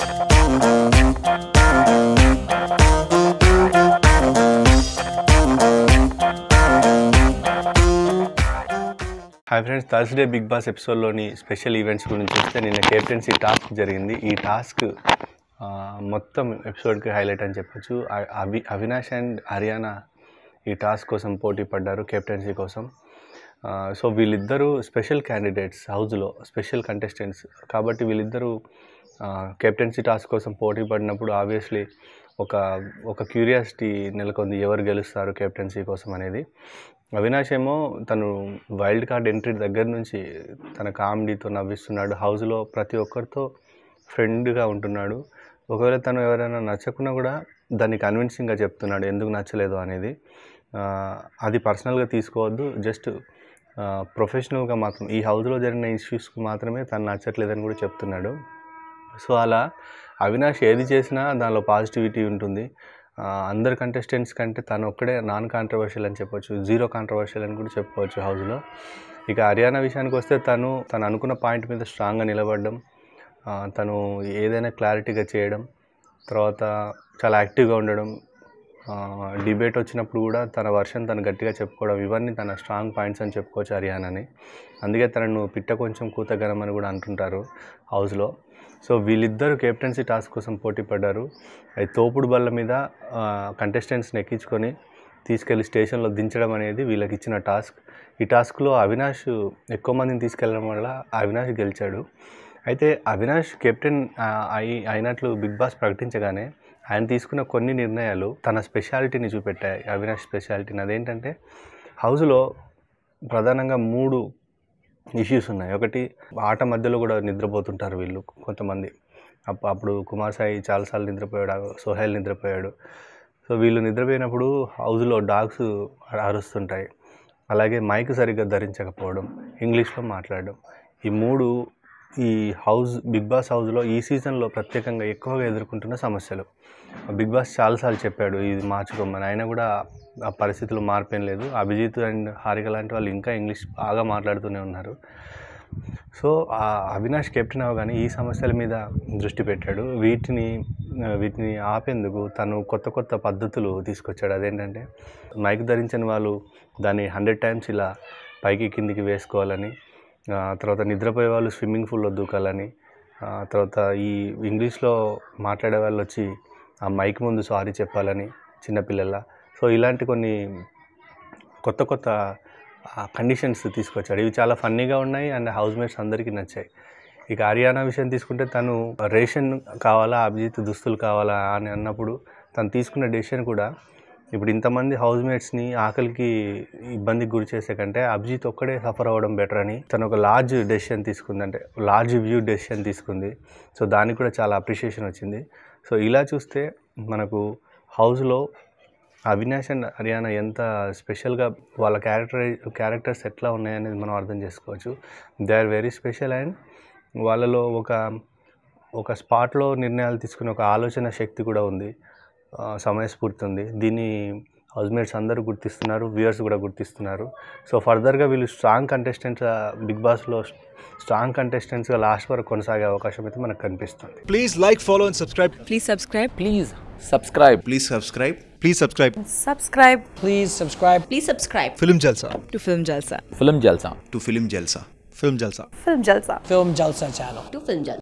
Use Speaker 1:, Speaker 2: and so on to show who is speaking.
Speaker 1: hi friends Thursday Bigg Boss ఎపిసోడ్లోని special events గురించి చూస్తే నిన్న కెప్టెన్సీ టాస్క్ జరిగింది ఈ టాస్క్ మొత్తం ఎపిసోడ్కి హైలైట్ అని చెప్పొచ్చు అవి అవినాష్ అండ్ హర్యానా ఈ టాస్క్ కోసం పోటీ పడ్డారు కెప్టెన్సీ కోసం సో వీళ్ళిద్దరూ స్పెషల్ క్యాండిడేట్స్ హౌజ్లో స్పెషల్ కంటెస్టెంట్స్ కాబట్టి వీళ్ళిద్దరూ కెప్టెన్సీ టాస్క్ కోసం పోటీ పడినప్పుడు ఆబ్వియస్లీ ఒక ఒక క్యూరియాసిటీ నెలకొంది ఎవరు గెలుస్తారు కెప్టెన్సీ కోసం అనేది అవినాష్ ఏమో తను వైల్డ్ కార్డ్ ఎంట్రీ దగ్గర నుంచి తన కామెడీతో నవ్విస్తున్నాడు హౌస్లో ప్రతి ఒక్కరితో ఫ్రెండ్గా ఉంటున్నాడు ఒకవేళ తను ఎవరైనా నచ్చకున్నా కూడా దాన్ని కన్విన్సింగ్గా చెప్తున్నాడు ఎందుకు నచ్చలేదు అనేది అది పర్సనల్గా తీసుకోవద్దు జస్ట్ ప్రొఫెషనల్గా మాత్రం ఈ హౌస్లో జరిగిన ఇష్యూస్కి మాత్రమే తను నచ్చట్లేదని కూడా చెప్తున్నాడు సో అలా అవినాష్ ఏది చేసినా దానిలో పాజిటివిటీ ఉంటుంది అందరు కంటెస్టెంట్స్ కంటే తను ఒక్కడే నాన్ కాంట్రవర్షియల్ అని చెప్పొచ్చు జీరో కాంట్రవర్షియల్ అని కూడా చెప్పుకోవచ్చు హౌస్లో ఇక హర్యానా విషయానికి వస్తే తను తను అనుకున్న పాయింట్ మీద స్ట్రాంగ్గా నిలబడడం తను ఏదైనా క్లారిటీగా చేయడం తర్వాత చాలా యాక్టివ్గా ఉండడం డిబేట్ వచ్చినప్పుడు కూడా తన వర్షన్ తను గట్టిగా చెప్పుకోవడం ఇవన్నీ తన స్ట్రాంగ్ పాయింట్స్ అని చెప్పుకోవచ్చు హర్యానాని అందుకే తనను పిట్ట కొంచెం కూతగనమని అని కూడా అంటుంటారు హౌస్లో సో వీళ్ళిద్దరు కెప్టెన్సీ టాస్క్ కోసం పోటీ పడ్డారు అది తోపుడు బల్ల మీద కంటెస్టెంట్స్ని ఎక్కించుకొని తీసుకెళ్లి స్టేషన్లో దించడం అనేది వీళ్ళకి ఇచ్చిన టాస్క్ ఈ టాస్క్లో అవినాష్ ఎక్కువ మందిని తీసుకెళ్ళడం వల్ల అవినాష్ గెలిచాడు అయితే అవినాష్ కెప్టెన్ అయి అయినట్లు బిగ్ బాస్ ప్రకటించగానే ఆయన తీసుకున్న కొన్ని నిర్ణయాలు తన స్పెషాలిటీని చూపెట్టాయి అవినాష్ స్పెషాలిటీని అదేంటంటే హౌస్లో ప్రధానంగా మూడు ఇష్యూస్ ఉన్నాయి ఒకటి ఆట మధ్యలో కూడా నిద్రపోతుంటారు వీళ్ళు కొంతమంది అప్పుడు కుమార్ సాయి చాలాసార్లు నిద్రపోయాడు సోహెల్ నిద్రపోయాడు సో వీళ్ళు నిద్రపోయినప్పుడు హౌస్లో డాగ్స్ అరుస్తుంటాయి అలాగే మైక్ సరిగ్గా ధరించకపోవడం ఇంగ్లీష్లో మాట్లాడడం ఈ మూడు ఈ హౌస్ బిగ్ బాస్ హౌస్లో ఈ సీజన్లో ప్రత్యేకంగా ఎక్కువగా ఎదుర్కొంటున్న సమస్యలు బిగ్ బాస్ చాలాసార్లు చెప్పాడు ఇది మార్చుకోమని ఆయన కూడా ఆ పరిస్థితులు మార్పేం లేదు అభిజిత్ అండ్ హారిక లాంటి వాళ్ళు ఇంకా ఇంగ్లీష్ బాగా మాట్లాడుతూనే ఉన్నారు సో అవినాష్ కెప్టెన్ అవగానే ఈ సమస్యల మీద దృష్టి పెట్టాడు వీటిని వీటిని ఆపేందుకు తను కొత్త కొత్త పద్ధతులు తీసుకొచ్చాడు అదేంటంటే మైక్ ధరించిన వాళ్ళు దాన్ని హండ్రెడ్ టైమ్స్ ఇలా పైకి కిందికి వేసుకోవాలని తర్వాత నిద్రపోయే వాళ్ళు స్విమ్మింగ్ పూల్లో దూకాలని తర్వాత ఈ ఇంగ్లీష్లో మాట్లాడే వాళ్ళు వచ్చి ఆ మైక్ ముందు సారీ చెప్పాలని చిన్నపిల్లల సో ఇలాంటి కొన్ని కొత్త కొత్త కండిషన్స్ తీసుకొచ్చాడు ఇవి చాలా ఫన్నీగా ఉన్నాయి అండ్ హౌస్ మేట్స్ అందరికీ నచ్చాయి ఇక హర్యానా విషయం తీసుకుంటే తను రేషన్ కావాలా అభిజిత్ దుస్తులు కావాలా అని అన్నప్పుడు తను తీసుకున్న డెసిషన్ కూడా ఇప్పుడు ఇంతమంది హౌస్ మేట్స్ని ఆకలికి ఇబ్బందికి గురి చేసే కంటే అభిజిత్ ఒక్కడే సఫర్ అవ్వడం బెటర్ అని తను ఒక లార్జ్ డెసిషన్ తీసుకుంది అంటే లార్జ్ వ్యూ డెసిషన్ తీసుకుంది సో దానికి కూడా చాలా అప్రిషియేషన్ వచ్చింది సో ఇలా చూస్తే మనకు హౌస్లో అవినాష్ అండ్ హర్యానా ఎంత స్పెషల్గా వాళ్ళ క్యారెక్టర్ క్యారెక్టర్స్ ఎట్లా ఉన్నాయనేది మనం అర్థం చేసుకోవచ్చు they are very special and వాళ్ళలో ఒక ఒక స్పాట్లో నిర్ణయాలు తీసుకునే ఒక ఆలోచన శక్తి కూడా ఉంది సమయస్ఫూర్తి ఉంది దీన్ని హౌస్మేట్స్ అందరూ గుర్తిస్తున్నారు వ్యూయర్స్ కూడా గుర్తిస్తున్నారు సో ఫర్దర్గా వీళ్ళు స్ట్రాంగ్ కంటెస్టెంట్స్ బిగ్ బాస్లో స్ట్రాంగ్ కంటెస్టెంట్స్గా లాస్ట్ వరకు కొనసాగే అవకాశం అయితే మనకు కనిపిస్తుంది please like follow and subscribe please subscribe please subscribe please subscribe please subscribe subscribe please subscribe please subscribe film Jalsa to film Jalsa film Jalsa to film Jalsa film Jalsa film Jalsa film Jalsa channel to film Jalsa